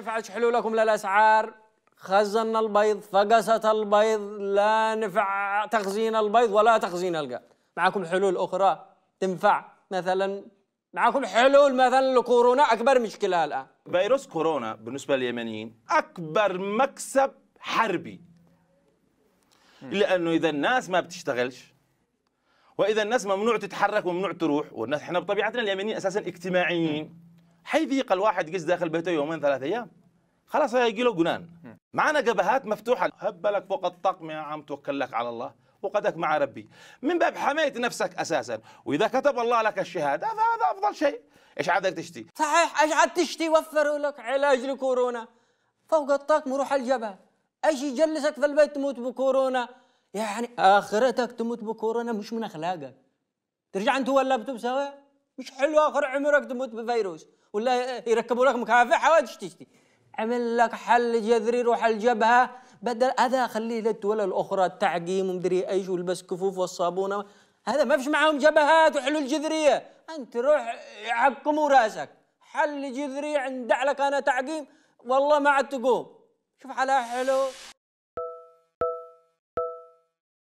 ما حلو حلولكم للأسعار خزنا البيض فقست البيض لا نفع تخزين البيض ولا تخزين القاع معكم حلول أخرى تنفع مثلا معكم حلول مثلا لكورونا أكبر مشكلة الآن فيروس كورونا بالنسبة لليمنيين أكبر مكسب حربي لأنه إذا الناس ما بتشتغلش وإذا الناس ممنوع تتحرك وممنوع تروح والناس احنا بطبيعتنا اليمنيين أساسا اجتماعيين حيضيق الواحد قس داخل بيته يومين ثلاثة أيام خلاص هيجي له جنان معنا جبهات مفتوحة هبلك فوق الطقم يا عم توكل لك على الله وقدك مع ربي من باب حماية نفسك أساسا وإذا كتب الله لك الشهادة فهذا أفضل شيء إيش عاد تشتي صحيح إيش عاد تشتي وفروا لك علاج لكورونا فوق الطاقم روح الجبهة إيش يجلسك في البيت تموت بكورونا يعني آخرتك تموت بكورونا مش من أخلاقك ترجع أنت ولا بتبسوي مش حلو اخر عمرك تموت بفيروس ولا آه، يركبوا لك مكافحه حوادث تشتي عمل لك حل جذري روح الجبهه بدل هذا خليه للدول الاخرى التعقيم ومدري ايش والبس كفوف والصابونه هذا ما فيش معاهم جبهات وحلول جذريه انت روح يعقموا راسك حل جذري عند علك انا تعقيم والله ما عاد تقوم شوف على حلو